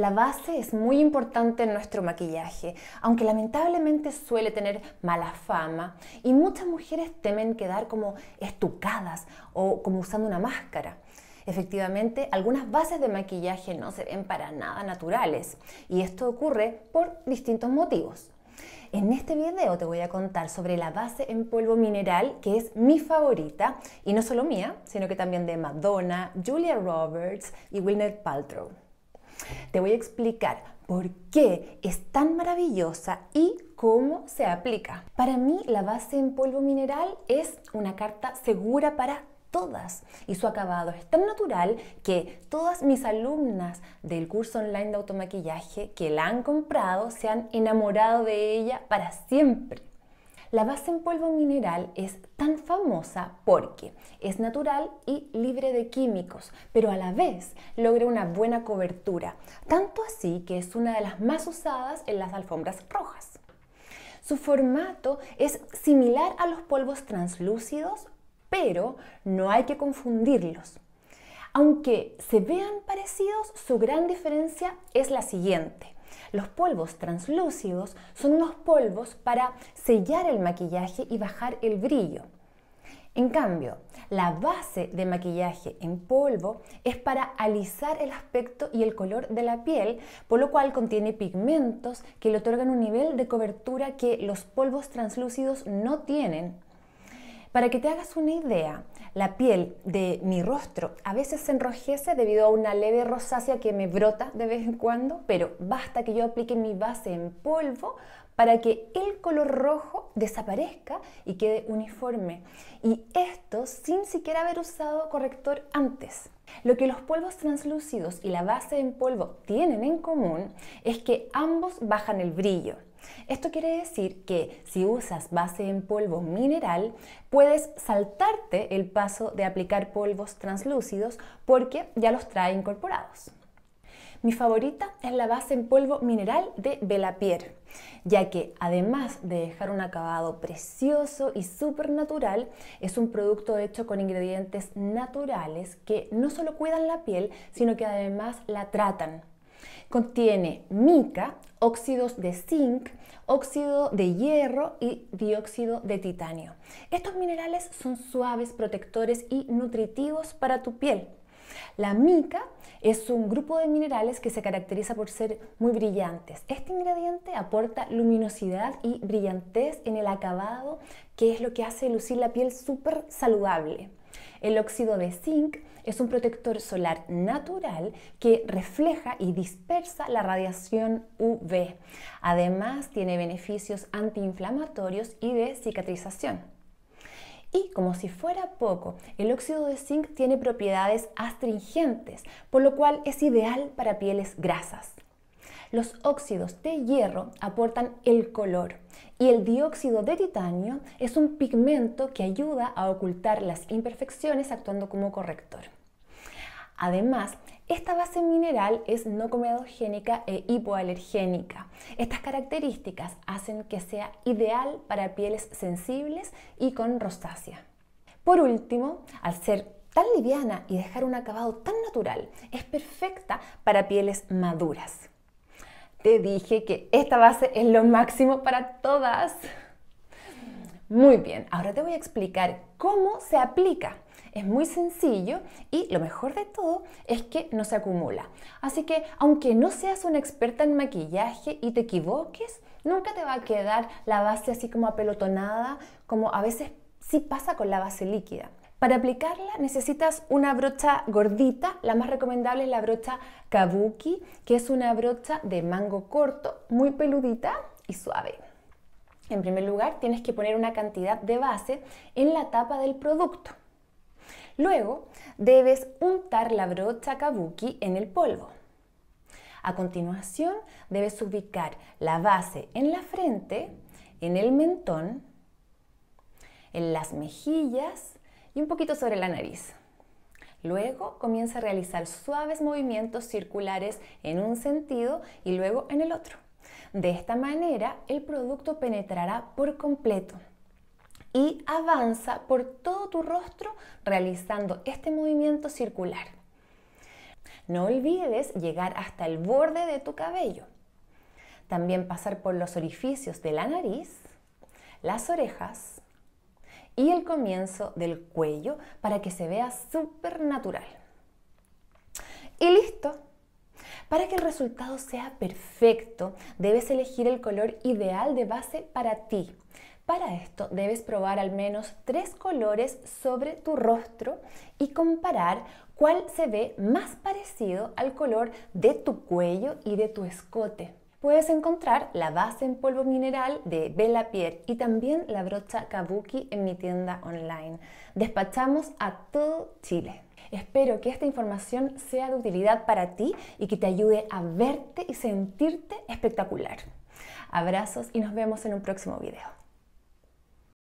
La base es muy importante en nuestro maquillaje, aunque lamentablemente suele tener mala fama y muchas mujeres temen quedar como estucadas o como usando una máscara. Efectivamente, algunas bases de maquillaje no se ven para nada naturales y esto ocurre por distintos motivos. En este video te voy a contar sobre la base en polvo mineral que es mi favorita y no solo mía, sino que también de Madonna, Julia Roberts y Wilner Paltrow. Te voy a explicar por qué es tan maravillosa y cómo se aplica. Para mí, la base en polvo mineral es una carta segura para todas y su acabado es tan natural que todas mis alumnas del curso online de automaquillaje que la han comprado se han enamorado de ella para siempre. La base en polvo mineral es tan famosa porque es natural y libre de químicos, pero a la vez logra una buena cobertura, tanto así que es una de las más usadas en las alfombras rojas. Su formato es similar a los polvos translúcidos, pero no hay que confundirlos. Aunque se vean parecidos, su gran diferencia es la siguiente. Los polvos translúcidos son unos polvos para sellar el maquillaje y bajar el brillo. En cambio, la base de maquillaje en polvo es para alisar el aspecto y el color de la piel, por lo cual contiene pigmentos que le otorgan un nivel de cobertura que los polvos translúcidos no tienen. Para que te hagas una idea, la piel de mi rostro a veces se enrojece debido a una leve rosácea que me brota de vez en cuando, pero basta que yo aplique mi base en polvo para que el color rojo desaparezca y quede uniforme. Y esto sin siquiera haber usado corrector antes. Lo que los polvos translúcidos y la base en polvo tienen en común es que ambos bajan el brillo. Esto quiere decir que si usas base en polvo mineral, puedes saltarte el paso de aplicar polvos translúcidos porque ya los trae incorporados. Mi favorita es la base en polvo mineral de Belapier, ya que además de dejar un acabado precioso y súper natural, es un producto hecho con ingredientes naturales que no solo cuidan la piel, sino que además la tratan. Contiene mica, óxidos de zinc, óxido de hierro y dióxido de titanio. Estos minerales son suaves, protectores y nutritivos para tu piel. La mica es un grupo de minerales que se caracteriza por ser muy brillantes. Este ingrediente aporta luminosidad y brillantez en el acabado, que es lo que hace lucir la piel súper saludable. El óxido de zinc es un protector solar natural que refleja y dispersa la radiación UV. Además, tiene beneficios antiinflamatorios y de cicatrización. Y como si fuera poco, el óxido de zinc tiene propiedades astringentes, por lo cual es ideal para pieles grasas. Los óxidos de hierro aportan el color y el dióxido de titanio es un pigmento que ayuda a ocultar las imperfecciones actuando como corrector. Además, esta base mineral es no comedogénica e hipoalergénica. Estas características hacen que sea ideal para pieles sensibles y con rosácea. Por último, al ser tan liviana y dejar un acabado tan natural, es perfecta para pieles maduras. Te dije que esta base es lo máximo para todas. Muy bien, ahora te voy a explicar cómo se aplica es muy sencillo y lo mejor de todo es que no se acumula. Así que aunque no seas una experta en maquillaje y te equivoques, nunca te va a quedar la base así como apelotonada, como a veces sí pasa con la base líquida. Para aplicarla necesitas una brocha gordita, la más recomendable es la brocha kabuki, que es una brocha de mango corto, muy peludita y suave. En primer lugar, tienes que poner una cantidad de base en la tapa del producto. Luego, debes untar la brocha kabuki en el polvo. A continuación, debes ubicar la base en la frente, en el mentón, en las mejillas y un poquito sobre la nariz. Luego comienza a realizar suaves movimientos circulares en un sentido y luego en el otro. De esta manera, el producto penetrará por completo y avanza por todo tu rostro realizando este movimiento circular. No olvides llegar hasta el borde de tu cabello. También pasar por los orificios de la nariz, las orejas y el comienzo del cuello para que se vea súper natural. Y listo, para que el resultado sea perfecto, debes elegir el color ideal de base para ti. Para esto debes probar al menos tres colores sobre tu rostro y comparar cuál se ve más parecido al color de tu cuello y de tu escote. Puedes encontrar la base en polvo mineral de Bella Pierre y también la brocha Kabuki en mi tienda online. Despachamos a todo Chile. Espero que esta información sea de utilidad para ti y que te ayude a verte y sentirte espectacular. Abrazos y nos vemos en un próximo video.